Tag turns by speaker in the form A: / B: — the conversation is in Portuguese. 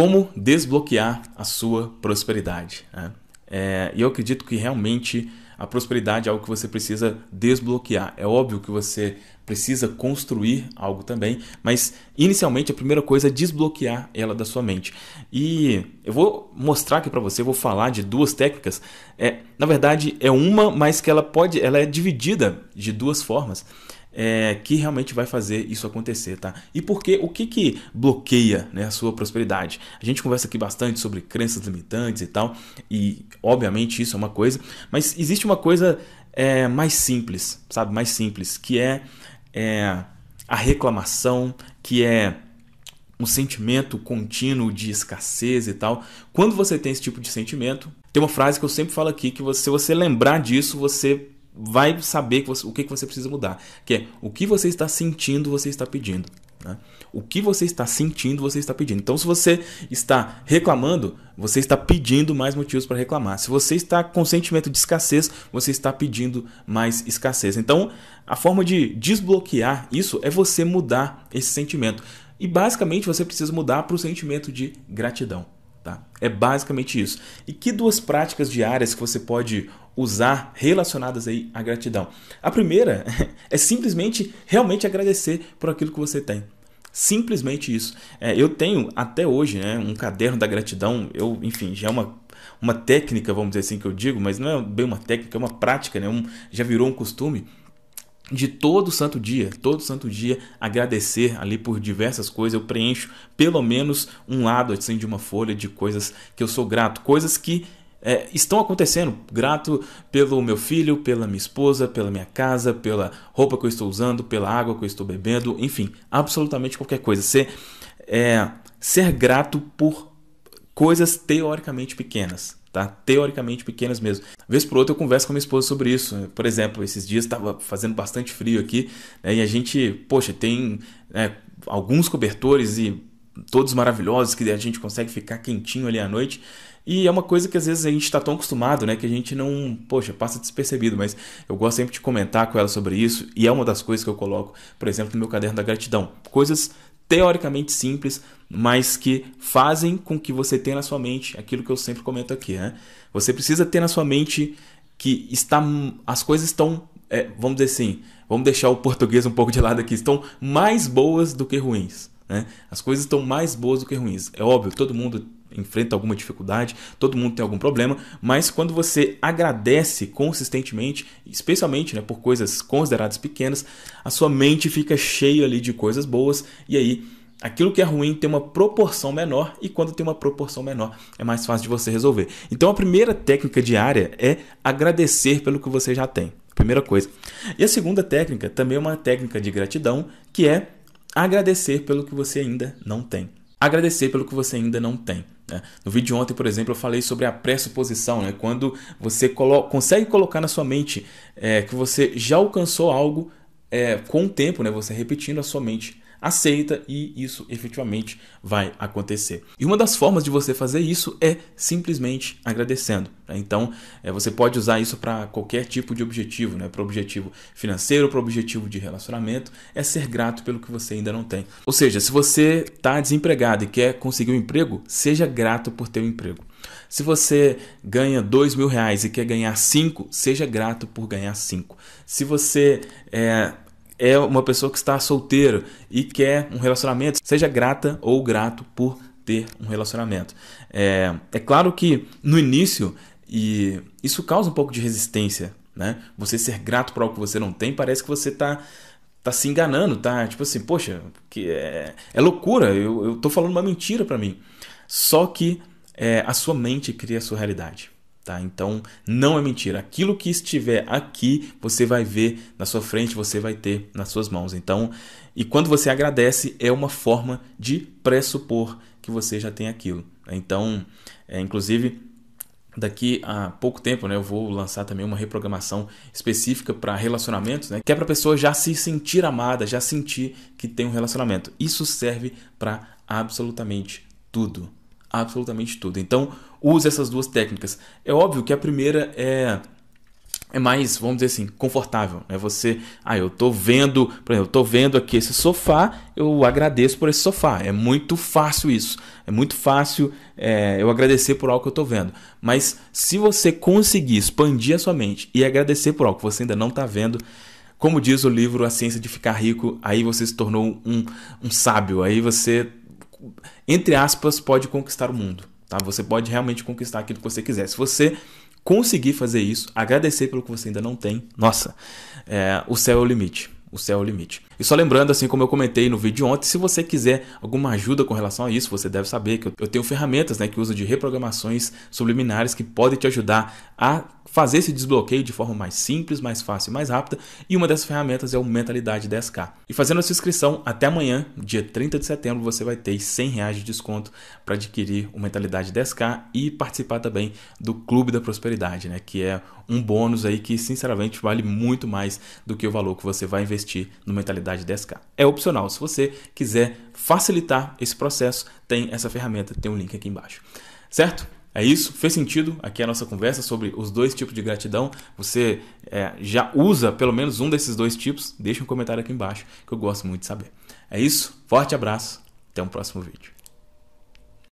A: como desbloquear a sua prosperidade. Né? É, e eu acredito que realmente a prosperidade é algo que você precisa desbloquear. É óbvio que você precisa construir algo também, mas inicialmente a primeira coisa é desbloquear ela da sua mente. E eu vou mostrar aqui para você, vou falar de duas técnicas. É, na verdade é uma, mas que ela pode, ela é dividida de duas formas. É, que realmente vai fazer isso acontecer, tá? E porque o que, que bloqueia né, a sua prosperidade? A gente conversa aqui bastante sobre crenças limitantes e tal, e obviamente isso é uma coisa, mas existe uma coisa é, mais simples, sabe? Mais simples, que é é a reclamação, que é um sentimento contínuo de escassez e tal. Quando você tem esse tipo de sentimento, tem uma frase que eu sempre falo aqui que você, se você lembrar disso, você vai saber que você, o que, que você precisa mudar, que é o que você está sentindo, você está pedindo. Né? O que você está sentindo, você está pedindo. Então, se você está reclamando, você está pedindo mais motivos para reclamar. Se você está com sentimento de escassez, você está pedindo mais escassez. Então, a forma de desbloquear isso é você mudar esse sentimento. E basicamente você precisa mudar para o sentimento de gratidão. Tá? É basicamente isso. E que duas práticas diárias que você pode usar relacionadas aí à gratidão. A primeira é simplesmente realmente agradecer por aquilo que você tem. Simplesmente isso. É, eu tenho até hoje né, um caderno da gratidão. Eu, enfim, já é uma, uma técnica, vamos dizer assim que eu digo, mas não é bem uma técnica, é uma prática, né, um, já virou um costume de todo santo dia, todo santo dia agradecer ali por diversas coisas, eu preencho pelo menos um lado assim de uma folha de coisas que eu sou grato, coisas que é, estão acontecendo. Grato pelo meu filho, pela minha esposa, pela minha casa, pela roupa que eu estou usando, pela água que eu estou bebendo, enfim, absolutamente qualquer coisa. Ser, é, ser grato por coisas teoricamente pequenas. Tá? Teoricamente pequenas mesmo. Vez por outra eu converso com minha esposa sobre isso. Por exemplo, esses dias estava fazendo bastante frio aqui né, e a gente, poxa, tem né, alguns cobertores e todos maravilhosos, que a gente consegue ficar quentinho ali à noite. E é uma coisa que às vezes a gente está tão acostumado, né, que a gente não, poxa, passa despercebido, mas eu gosto sempre de comentar com ela sobre isso, e é uma das coisas que eu coloco, por exemplo, no meu caderno da gratidão. Coisas teoricamente simples, mas que fazem com que você tenha na sua mente aquilo que eu sempre comento aqui, né? Você precisa ter na sua mente que está, as coisas estão, é, vamos dizer assim, vamos deixar o português um pouco de lado aqui, estão mais boas do que ruins. Né? As coisas estão mais boas do que ruins. É óbvio, todo mundo enfrenta alguma dificuldade, todo mundo tem algum problema, mas quando você agradece consistentemente, especialmente né, por coisas consideradas pequenas, a sua mente fica cheia ali de coisas boas e aí aquilo que é ruim tem uma proporção menor e quando tem uma proporção menor é mais fácil de você resolver. Então a primeira técnica diária é agradecer pelo que você já tem. Primeira coisa. E a segunda técnica também é uma técnica de gratidão, que é agradecer pelo que você ainda não tem. Agradecer pelo que você ainda não tem. Né? No vídeo ontem, por exemplo, eu falei sobre a pressuposição, né? quando você colo consegue colocar na sua mente é, que você já alcançou algo é, com o tempo, né? você repetindo a sua mente aceita e isso efetivamente vai acontecer. E uma das formas de você fazer isso é simplesmente agradecendo. Né? Então, é, você pode usar isso para qualquer tipo de objetivo, né? para o objetivo financeiro, para o objetivo de relacionamento, é ser grato pelo que você ainda não tem. Ou seja, se você está desempregado e quer conseguir um emprego, seja grato por ter um emprego. Se você ganha dois mil reais e quer ganhar cinco, seja grato por ganhar cinco. Se você é, é uma pessoa que está solteiro e quer um relacionamento, seja grata ou grato por ter um relacionamento. É, é claro que no início e isso causa um pouco de resistência, né? Você ser grato por algo que você não tem parece que você está tá se enganando, tá? Tipo assim, poxa, que é, é loucura, eu, estou tô falando uma mentira para mim. Só que é, a sua mente cria a sua realidade. Tá? Então, não é mentira. Aquilo que estiver aqui, você vai ver na sua frente, você vai ter nas suas mãos. Então, e quando você agradece, é uma forma de pressupor que você já tem aquilo. Né? Então, é, inclusive, daqui a pouco tempo, né, eu vou lançar também uma reprogramação específica para relacionamentos, né, que é para a pessoa já se sentir amada, já sentir que tem um relacionamento. Isso serve para absolutamente tudo, absolutamente tudo. Então, usa essas duas técnicas. É óbvio que a primeira é é mais, vamos dizer assim, confortável. É né? você, ah, eu tô vendo, por exemplo, eu tô vendo aqui esse sofá, eu agradeço por esse sofá. É muito fácil isso. É muito fácil é, eu agradecer por algo que eu tô vendo. Mas se você conseguir expandir a sua mente e agradecer por algo que você ainda não tá vendo, como diz o livro A Ciência de Ficar Rico, aí você se tornou um, um sábio, aí você, entre aspas, pode conquistar o mundo. Tá? Você pode realmente conquistar aquilo que você quiser. Se você conseguir fazer isso, agradecer pelo que você ainda não tem, nossa, é, o céu é o limite o céu é o limite. E só lembrando, assim como eu comentei no vídeo ontem, se você quiser alguma ajuda com relação a isso, você deve saber que eu tenho ferramentas né, que uso de reprogramações subliminares que podem te ajudar a fazer esse desbloqueio de forma mais simples, mais fácil e mais rápida. E uma dessas ferramentas é o Mentalidade 10K. E fazendo a sua inscrição até amanhã, dia 30 de setembro, você vai ter 100 reais de desconto para adquirir o Mentalidade 10K e participar também do Clube da Prosperidade, né? Que é um bônus aí que, sinceramente, vale muito mais do que o valor que você vai investir investir no Mentalidade 10K. É opcional, se você quiser facilitar esse processo, tem essa ferramenta, tem um link aqui embaixo. Certo? É isso? Fez sentido aqui a nossa conversa sobre os dois tipos de gratidão? Você é, já usa pelo menos um desses dois tipos? Deixa um comentário aqui embaixo que eu gosto muito de saber. É isso? Forte abraço, até um próximo vídeo.